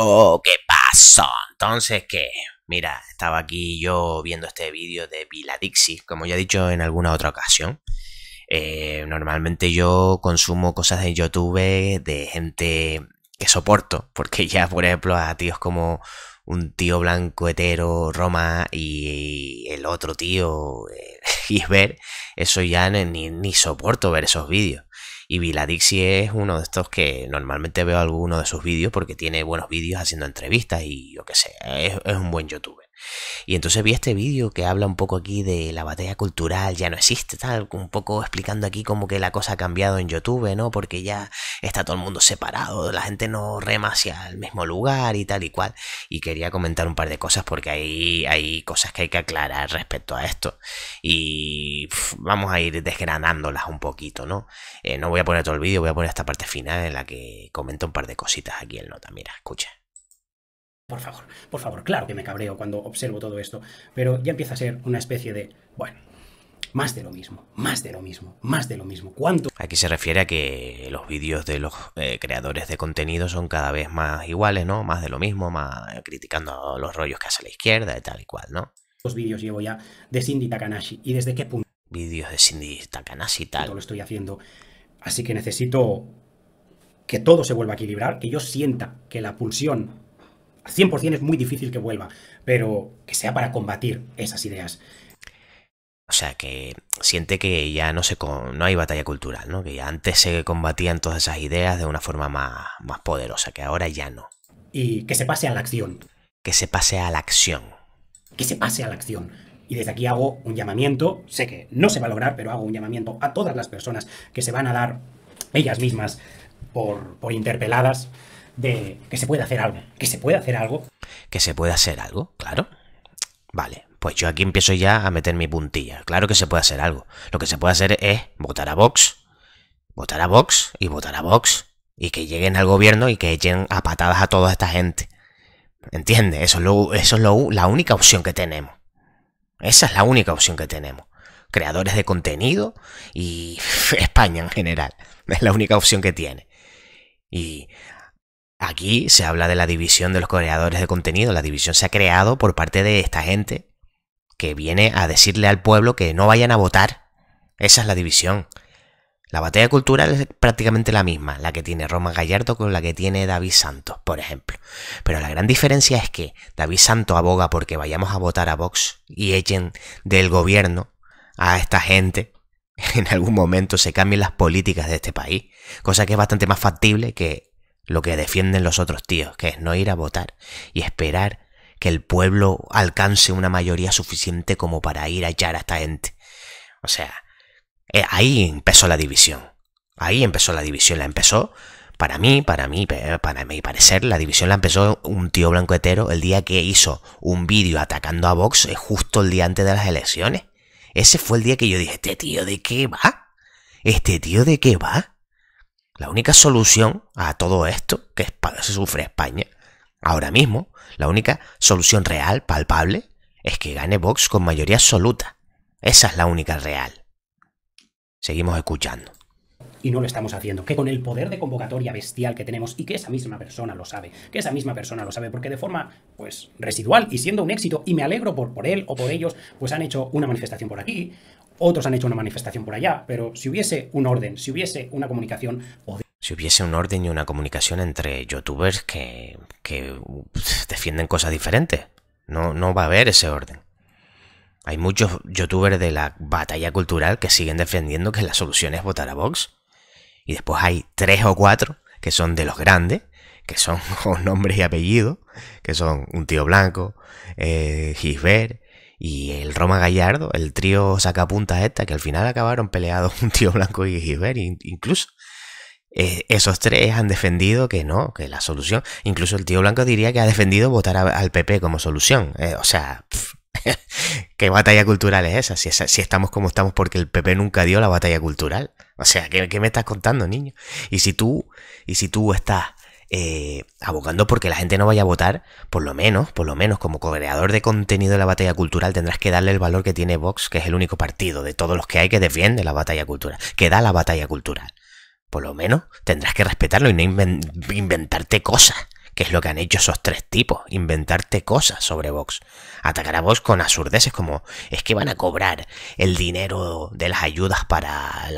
Oh, ¿qué pasó? Entonces, ¿qué? Mira, estaba aquí yo viendo este vídeo de Viladixis, como ya he dicho en alguna otra ocasión. Eh, normalmente yo consumo cosas de YouTube de gente que soporto, porque ya, por ejemplo, a tíos como un tío blanco hetero, Roma, y el otro tío, ver, eh, eso ya ni, ni soporto ver esos vídeos. Y Viladixi es uno de estos que normalmente veo alguno de sus vídeos porque tiene buenos vídeos haciendo entrevistas y yo que sé, es un buen youtuber. Y entonces vi este vídeo que habla un poco aquí de la batalla cultural, ya no existe, tal, un poco explicando aquí como que la cosa ha cambiado en YouTube, ¿no? Porque ya está todo el mundo separado, la gente no rema hacia el mismo lugar y tal y cual. Y quería comentar un par de cosas porque hay, hay cosas que hay que aclarar respecto a esto. Y vamos a ir desgranándolas un poquito, ¿no? Eh, no voy a poner todo el vídeo, voy a poner esta parte final en la que comento un par de cositas aquí en nota. Mira, escucha. Por favor, por favor, claro que me cabreo cuando observo todo esto, pero ya empieza a ser una especie de, bueno, más de lo mismo, más de lo mismo, más de lo mismo. ¿Cuánto? Aquí se refiere a que los vídeos de los eh, creadores de contenido son cada vez más iguales, ¿no? Más de lo mismo, más criticando los rollos que hace la izquierda y tal y cual, ¿no? Los vídeos llevo ya de Cindy Takanashi y desde qué punto. Vídeos de Cindy Takanashi y tal. Lo estoy haciendo. Así que necesito que todo se vuelva a equilibrar, que yo sienta que la pulsión 100% es muy difícil que vuelva, pero que sea para combatir esas ideas. O sea, que siente que ya no, se no hay batalla cultural, ¿no? Que antes se combatían todas esas ideas de una forma más, más poderosa, que ahora ya no. Y que se pase a la acción. Que se pase a la acción. Que se pase a la acción. Y desde aquí hago un llamamiento, sé que no se va a lograr, pero hago un llamamiento a todas las personas que se van a dar ellas mismas por, por interpeladas de que se puede hacer algo, que se puede hacer algo. Que se puede hacer algo, claro. Vale, pues yo aquí empiezo ya a meter mi puntilla. Claro que se puede hacer algo. Lo que se puede hacer es votar a Vox, votar a Vox y votar a Vox. Y que lleguen al gobierno y que echen a patadas a toda esta gente. ¿Entiendes? Eso es, lo, eso es la única opción que tenemos. Esa es la única opción que tenemos. Creadores de contenido y España en general. Es la única opción que tiene. Y Aquí se habla de la división de los creadores de contenido. La división se ha creado por parte de esta gente que viene a decirle al pueblo que no vayan a votar. Esa es la división. La batalla cultural es prácticamente la misma, la que tiene Roma Gallardo con la que tiene David Santos, por ejemplo. Pero la gran diferencia es que David Santos aboga porque vayamos a votar a Vox y echen del gobierno a esta gente en algún momento se cambien las políticas de este país, cosa que es bastante más factible que lo que defienden los otros tíos, que es no ir a votar y esperar que el pueblo alcance una mayoría suficiente como para ir a echar a esta gente. O sea, eh, ahí empezó la división. Ahí empezó la división, la empezó para mí, para mí, para mi parecer, la división la empezó un tío blanco el día que hizo un vídeo atacando a Vox eh, justo el día antes de las elecciones. Ese fue el día que yo dije, este tío de qué va? ¿Este tío de qué va? La única solución a todo esto que se sufre España, ahora mismo, la única solución real, palpable, es que gane Vox con mayoría absoluta. Esa es la única real. Seguimos escuchando y no lo estamos haciendo, que con el poder de convocatoria bestial que tenemos y que esa misma persona lo sabe, que esa misma persona lo sabe, porque de forma pues residual y siendo un éxito, y me alegro por, por él o por ellos, pues han hecho una manifestación por aquí, otros han hecho una manifestación por allá, pero si hubiese un orden, si hubiese una comunicación... Si hubiese un orden y una comunicación entre youtubers que, defienden cosas diferentes, no, no va a haber ese orden. Hay muchos youtubers de la batalla cultural que siguen defendiendo que la solución es votar a Vox. Y después hay tres o cuatro que son de los grandes, que son con nombre y apellido, que son un tío blanco, eh, Gisbert, y el Roma Gallardo, el trío sacapuntas esta, que al final acabaron peleados un tío blanco y Gilbert, incluso. Eh, esos tres han defendido que no, que la solución. Incluso el tío blanco diría que ha defendido votar al PP como solución. Eh, o sea, ¿qué batalla cultural es esa? Si, estamos como estamos porque el PP nunca dio la batalla cultural. O sea, ¿qué, qué me estás contando, niño? Y si tú, y si tú estás eh, abogando porque la gente no vaya a votar, por lo menos, por lo menos como co-creador de contenido de la batalla cultural tendrás que darle el valor que tiene Vox, que es el único partido de todos los que hay que defiende la batalla cultural, que da la batalla cultural. Por lo menos tendrás que respetarlo y no inventarte cosas que es lo que han hecho esos tres tipos, inventarte cosas sobre Vox. Atacar a Vox con absurdeces como es que van a cobrar el dinero de las ayudas para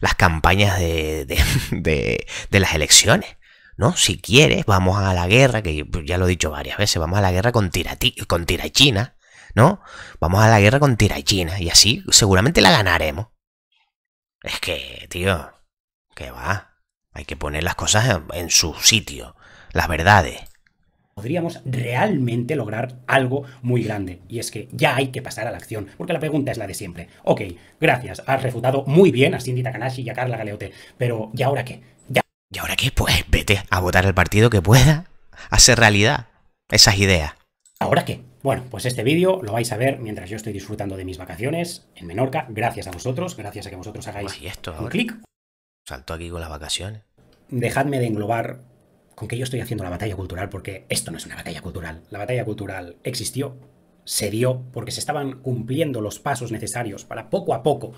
las, campañas de, las elecciones. ¿no? Si quieres, vamos a la guerra, que ya lo he dicho varias veces, vamos a la guerra con, tirati con Tirachina, ¿no? Vamos a la guerra con Tirachina y así seguramente la ganaremos. Es que, tío, que va. Hay que poner las cosas en, en su sitio, las verdades podríamos realmente lograr algo muy grande. Y es que ya hay que pasar a la acción, porque la pregunta es la de siempre. Ok, gracias, has refutado muy bien a Cindy Takanashi y a Carla Galeote, pero ¿y ahora qué? ¿Y ahora qué? Pues vete a votar el partido que pueda hacer realidad esas ideas. ¿Ahora qué? Bueno, pues este vídeo lo vais a ver mientras yo estoy disfrutando de mis vacaciones en Menorca, gracias a vosotros, gracias a que vosotros hagáis y esto un clic. Salto aquí con las vacaciones. Dejadme de englobar con que yo estoy haciendo la batalla cultural porque esto no es una batalla cultural. La batalla cultural existió, se dio porque se estaban cumpliendo los pasos necesarios para poco a poco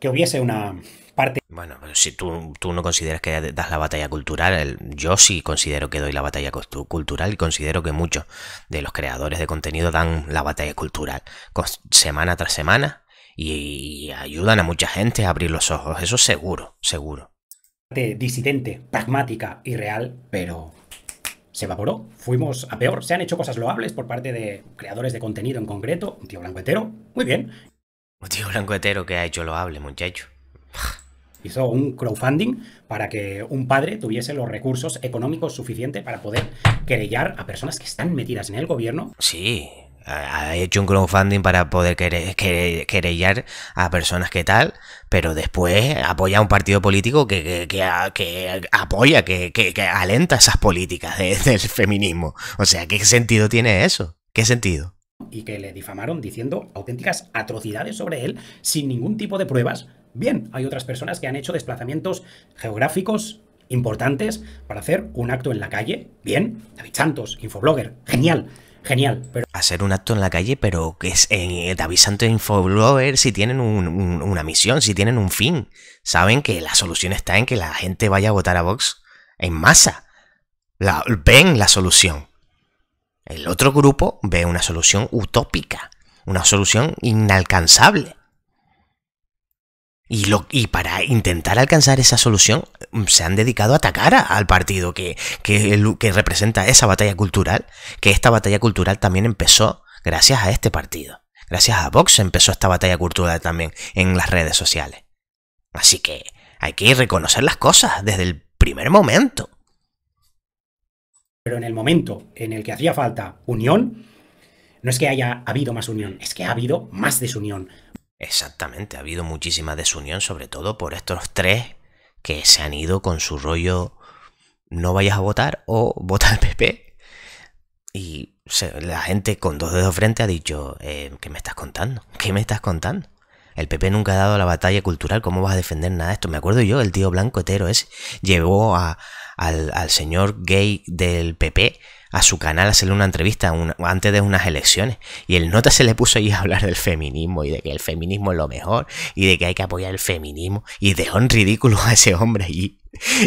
que hubiese una parte... Bueno, si tú, no consideras que das la batalla cultural, yo sí considero que doy la batalla cultural y considero que muchos de los creadores de contenido dan la batalla cultural semana tras semana y, ayudan a mucha gente a abrir los ojos, eso seguro, seguro. Disidente, pragmática y real, pero se evaporó, fuimos a peor. Se han hecho cosas loables por parte de creadores de contenido en concreto, un tío blanco entero, muy bien. Un tío hetero que ha hecho lo hable, muchacho. Hizo un crowdfunding para que un padre tuviese los recursos económicos suficientes para poder querellar a personas que están metidas en el gobierno. Sí, ha hecho un crowdfunding para poder querellar a personas que tal, pero después apoya a un partido político que, que, apoya, que, alenta esas políticas del feminismo. O sea, ¿qué sentido tiene eso? ¿Qué sentido? y que le difamaron diciendo auténticas atrocidades sobre él sin ningún tipo de pruebas. Bien, hay otras personas que han hecho desplazamientos geográficos importantes para hacer un acto en la calle. Bien, David Santos, infoblogger, genial. Genial, pero... Hacer un acto en la calle, pero que es eh, David Santos Infoblogger si tienen una misión, si tienen un fin. Saben que la solución está en que la gente vaya a votar a Vox en masa. ven la solución. El otro grupo ve una solución utópica, una solución inalcanzable. Y, para intentar alcanzar esa solución mm, se han dedicado a atacar al partido que, que, representa esa batalla cultural, que esta batalla cultural también empezó gracias a este partido. Gracias a Vox empezó esta batalla cultural también en las redes sociales. Así que hay que reconocer las cosas desde el primer momento. Pero en el momento en el que hacía falta unión, no es que haya habido más unión, es que ha habido más desunión. Exactamente, ha habido muchísima desunión, sobre todo por estos tres que se han ido con su rollo no vayas a votar o vota al PP. Y la gente con dos dedos frente ha dicho, eh, ¿qué me estás contando? ¿Qué me estás contando? El PP nunca ha dado la batalla cultural, ¿cómo vas a defender nada de esto? Me acuerdo yo, el tío blanco hetero es, llevó a, al, señor gay del PP a su canal a hacerle una entrevista antes de unas elecciones. Y el nota se le puso ahí a hablar del feminismo y de que el feminismo es lo mejor y de que hay que apoyar el feminismo. Y dejó en ridículo a ese hombre allí.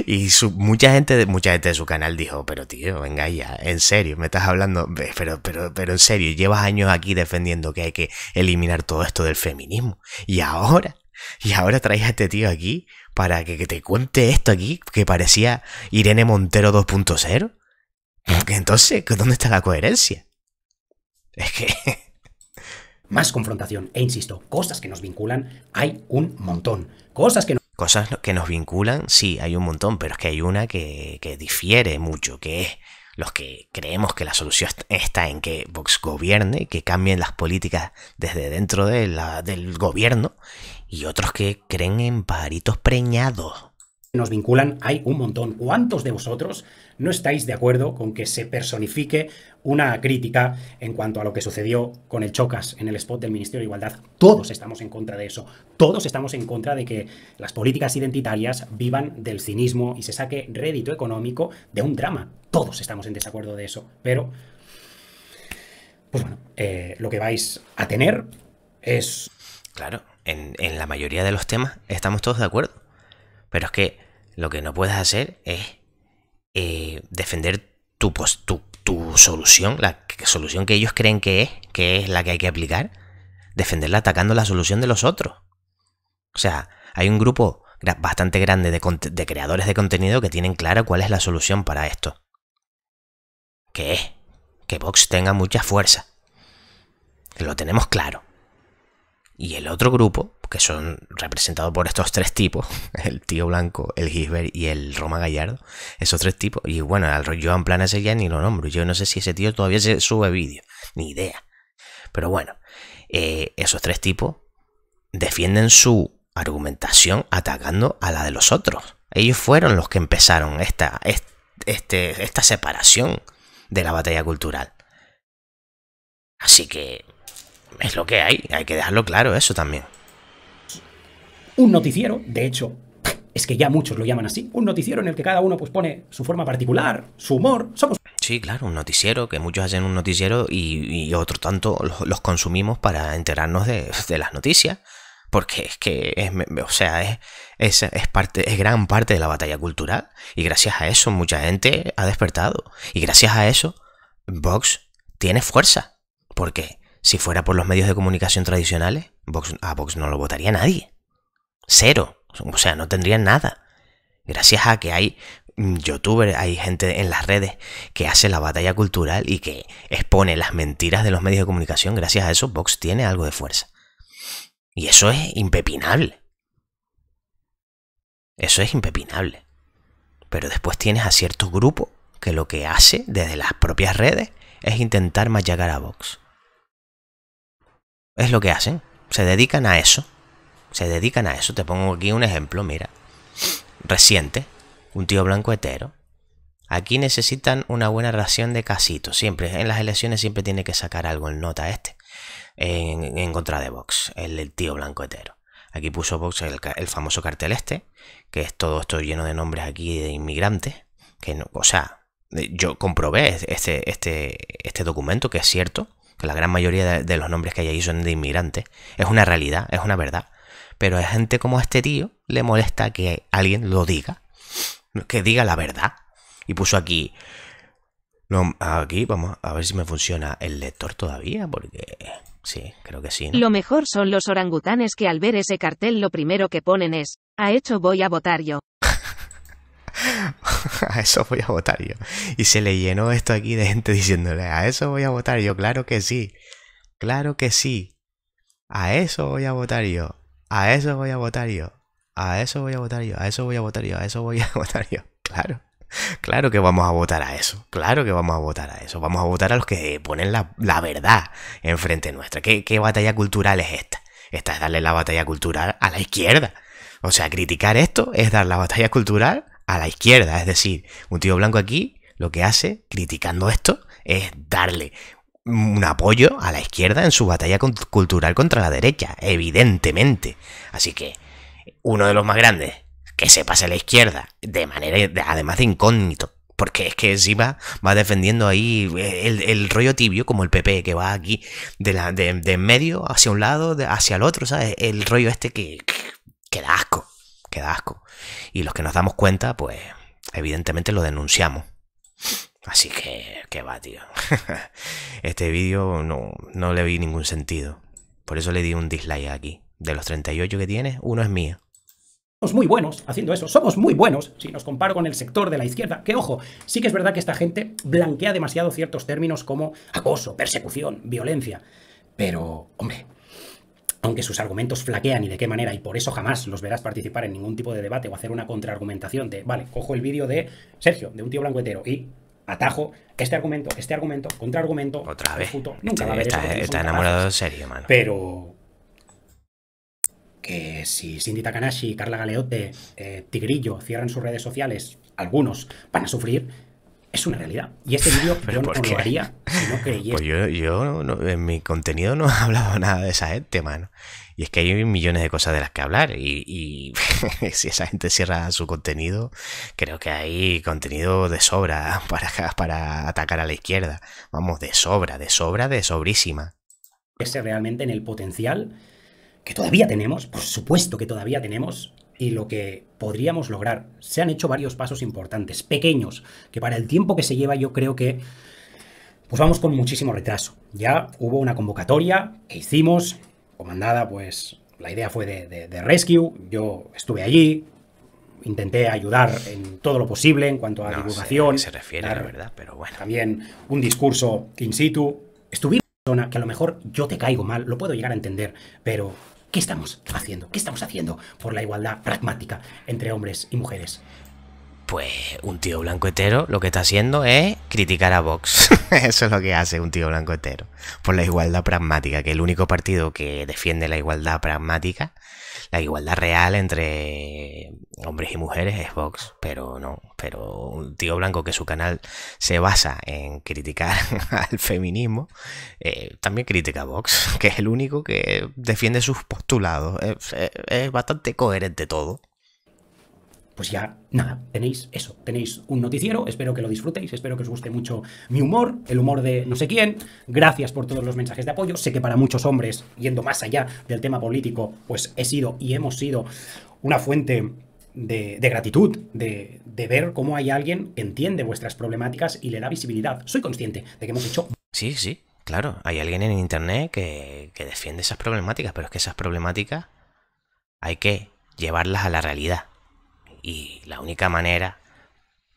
Y su, mucha gente de mucha gente de su canal dijo, pero tío, venga ya, en serio, me estás hablando, pero, pero, pero en serio, llevas años aquí defendiendo que hay que eliminar todo esto del feminismo. Y ahora, y ahora traes a este tío aquí para que, te cuente esto aquí, que parecía Irene Montero 2.0. Entonces, ¿dónde está la coherencia? Es que... Más confrontación, e insisto, cosas que nos vinculan hay un montón. Cosas que Cosas que nos vinculan, sí, hay un montón, pero es que hay una que, que difiere mucho, que es los que creemos que la solución está en que Vox gobierne, que cambien las políticas desde dentro del gobierno, y otros que creen en pajaritos preñados nos vinculan, hay un montón. ¿Cuántos de vosotros no estáis de acuerdo con que se personifique una crítica en cuanto a lo que sucedió con el Chocas en el spot del Ministerio de Igualdad? Todos estamos en contra de eso. Todos estamos en contra de que las políticas identitarias vivan del cinismo y se saque rédito económico de un drama. Todos estamos en desacuerdo de eso. Pero, pues bueno, eh, lo que vais a tener es... Claro, en, en la mayoría de los temas estamos todos de acuerdo. Pero es que lo que no puedes hacer es eh, defender tu, tu, solución, la solución que ellos creen que es, que es la que hay que aplicar, defenderla atacando la solución de los otros. O sea, hay un grupo bastante grande de, creadores de contenido que tienen clara cuál es la solución para esto. Que es que Vox tenga mucha fuerza. lo tenemos claro. Y el otro grupo que son representados por estos tres tipos, el tío blanco, el Gisbert y el Roma Gallardo, esos tres tipos. Y bueno, al en plan ese ya ni lo nombro, yo no sé si ese tío todavía se sube vídeo, ni idea. Pero bueno, eh, esos tres tipos defienden su argumentación atacando a la de los otros. Ellos fueron los que empezaron esta, este, esta separación de la batalla cultural. Así que es lo que hay, hay que dejarlo claro eso también un noticiero, de hecho, es que ya muchos lo llaman así, un noticiero en el que cada uno pues pone su forma particular, su humor, somos... Sí, claro, un noticiero, que muchos hacen un noticiero y, otro tanto los, consumimos para enterarnos de, las noticias, porque es que, es, o sea, es, es, es, parte, es gran parte de la batalla cultural y gracias a eso mucha gente ha despertado y gracias a eso Vox tiene fuerza, porque si fuera por los medios de comunicación tradicionales, Vox, a Vox no lo votaría nadie. Cero. O sea, no tendrían nada. Gracias a que hay youtubers, hay gente en las redes que hace la batalla cultural y que expone las mentiras de los medios de comunicación. Gracias a eso, Vox tiene algo de fuerza. Y eso es impepinable. Eso es impepinable. Pero después tienes a ciertos grupos que lo que hace desde las propias redes es intentar machacar a Vox. Es lo que hacen. Se dedican a eso se dedican a eso. Te pongo aquí un ejemplo, mira. Reciente, un tío blanco hetero. Aquí necesitan una buena ración de casitos. Siempre, en las elecciones siempre tiene que sacar algo en nota este. En, contra de Vox, el, tío blanco hetero. Aquí puso Vox el, famoso cartel este, que es todo esto lleno de nombres aquí de inmigrantes. Que no, o sea, eh, yo comprobé este, este, este documento, que es cierto, que la gran mayoría de, de los nombres que hay ahí son de inmigrantes. Es una realidad, es una verdad. Pero a gente como a este tío le molesta que alguien lo diga. Que diga la verdad. Y puso aquí. aquí vamos a ver si me funciona el lector todavía, porque sí, creo que sí. Lo mejor son los orangutanes que al ver ese cartel lo primero que ponen es, a hecho voy a votar yo. a eso voy a votar yo. Y se le llenó esto aquí de gente diciéndole, a eso voy a votar yo, claro que sí. Claro que sí. A eso voy a votar yo. A eso voy a votar yo. A eso voy a votar yo. A eso voy a votar yo. A eso voy a votar yo. Claro. Claro que vamos a votar a eso. Claro que vamos a votar a eso. Vamos a votar a los que ponen la, la verdad enfrente nuestra. ¿Qué, ¿Qué batalla cultural es esta? Esta es darle la batalla cultural a la izquierda. O sea, criticar esto es dar la batalla cultural a la izquierda. Es decir, un tío blanco aquí lo que hace, criticando esto, es darle un apoyo a la izquierda en su batalla cultural contra la derecha, evidentemente. Así que uno de los más grandes, que se pase a la izquierda, de manera además de incógnito, porque es que si va defendiendo ahí eh, el, rollo tibio, como el PP, que va aquí de, de, en medio hacia un lado, hacia el otro, ¿sabes? El rollo este que, que da asco, que asco. Y los que nos damos cuenta, pues evidentemente lo denunciamos. Así que, qué va, tío. este vídeo no, no le vi ningún sentido. Por eso le di un dislike aquí. De los 38 que tiene, uno es mío. Somos muy buenos haciendo eso, somos muy buenos si nos comparo con el sector de la izquierda, que ojo, sí que es verdad que esta gente blanquea demasiado ciertos términos como acoso, persecución, violencia, pero, hombre, aunque sus argumentos flaquean y de qué manera, y por eso jamás los verás participar en ningún tipo de debate o hacer una contraargumentación de, vale, cojo el vídeo de Sergio, de un tío blanco y atajo, este argumento, este argumento, contraargumento. Otra vez. nunca va a haber está, enamorado de serio, mano. Pero que si Cindy Takanashi, Carla Galeote, eh, Tigrillo cierran sus redes sociales, algunos van a sufrir es una realidad. Y este vídeo yo no te lo si no Pues yo, yo en mi contenido no he hablado nada de esa gente, mano. Y es que hay millones de cosas de las que hablar. Y, y si esa gente cierra su contenido, creo que hay contenido de sobra para, para atacar a la izquierda. Vamos, de sobra, de sobra, de sobrísima. Ese realmente en el potencial que todavía tenemos, por supuesto que todavía tenemos, y lo que podríamos lograr. Se han hecho varios pasos importantes, pequeños, que para el tiempo que se lleva yo creo que pues vamos con muchísimo retraso. Ya hubo una convocatoria que hicimos, comandada pues la idea fue de, de, Rescue, yo estuve allí, intenté ayudar en todo lo posible en cuanto a no divulgación. qué se refiere, la verdad, pero bueno. También un discurso in situ. Estuve zona que a lo mejor yo te caigo mal, lo puedo llegar a entender, pero ¿Qué estamos haciendo? ¿Qué estamos haciendo por la igualdad pragmática entre hombres y mujeres? Pues un tío blanco hetero lo que está haciendo es criticar a Vox. Eso es lo que hace un tío blanco hetero. Por la igualdad pragmática, que el único partido que defiende la igualdad pragmática, la igualdad real entre hombres y mujeres es Vox. Pero no, pero un tío blanco que su canal se basa en criticar al feminismo, eh, también critica a Vox, que es el único que defiende sus postulados. es bastante coherente todo pues ya nada, tenéis eso, tenéis un noticiero, espero que lo disfrutéis, espero que os guste mucho mi humor, el humor de no sé quién, gracias por todos los mensajes de apoyo, sé que para muchos hombres, yendo más allá del tema político, pues he sido y hemos sido una fuente de, gratitud, de, ver cómo hay alguien que entiende vuestras problemáticas y le da visibilidad. Soy consciente de que hemos hecho... Sí, sí, claro, hay alguien en Internet que, que defiende esas problemáticas, pero es que esas problemáticas hay que llevarlas a la realidad y la única manera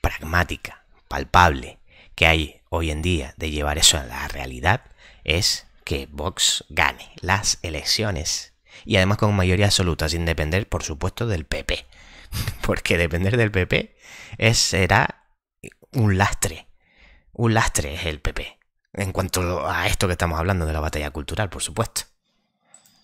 pragmática, palpable, que hay hoy en día de llevar eso a la realidad es que Vox gane las elecciones. Y además con mayoría absoluta, sin depender, por supuesto, del PP. Porque depender del PP es, será un lastre. Un lastre es el PP. En cuanto a esto que estamos hablando de la batalla cultural, por supuesto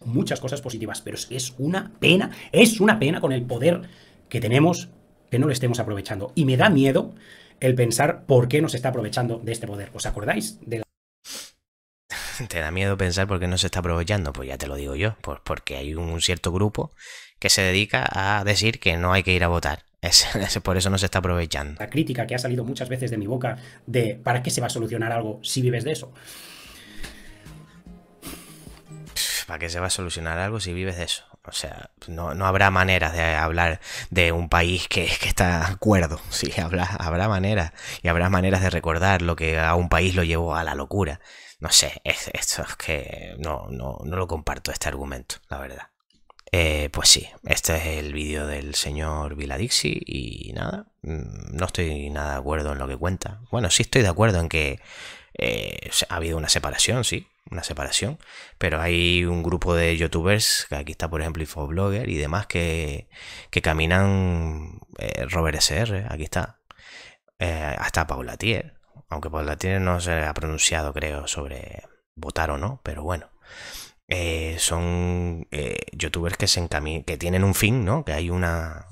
muchas cosas positivas, pero es una pena, es una pena con el poder que tenemos que no lo estemos aprovechando. Y me da miedo el pensar por qué nos está aprovechando de este poder. ¿Os acordáis de Te da miedo pensar por qué no se está aprovechando, pues ya te lo digo yo, pues porque hay un cierto grupo que se dedica a decir que no hay que ir a votar. Es, por eso no se está aprovechando. La crítica que ha salido muchas veces de mi boca de ¿para qué se va a solucionar algo si vives de eso? ¿Para qué se va a solucionar algo si vives de eso? O sea, no, habrá maneras de hablar de un país que, que está de acuerdo. Sí, habrá, habrá maneras. Y habrá maneras de recordar lo que a un país lo llevó a la locura. No sé, esto es que no, no, lo comparto este argumento, la verdad. Eh, pues sí, este es el vídeo del señor Viladixi y nada, mm, no estoy nada de acuerdo en lo que cuenta. Bueno, sí estoy de acuerdo en que eh, ha habido una separación, sí, una separación, pero hay un grupo de youtubers, que aquí está por ejemplo Infoblogger y demás, que, caminan eh, Robert SR, aquí está, eh, hasta Paula Tier, aunque Paula Tier no se ha pronunciado creo sobre votar o no, pero bueno. Eh, son eh, youtubers que, tienen un fin, ¿no? Que hay una...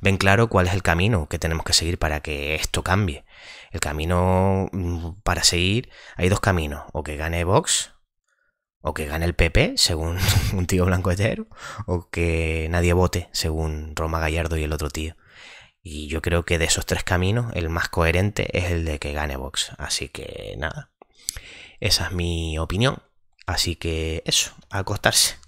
ven claro cuál es el camino que tenemos que seguir para que esto cambie. El camino mm, para seguir, hay dos caminos, o que gane Vox, o que gane el PP, según un tío blanco hetero, o que nadie vote, según Roma Gallardo y el otro tío. Y yo creo que de esos tres caminos, el más coherente es el de que gane Vox. Así que nada, esa es mi opinión. Así que eso, acostarse.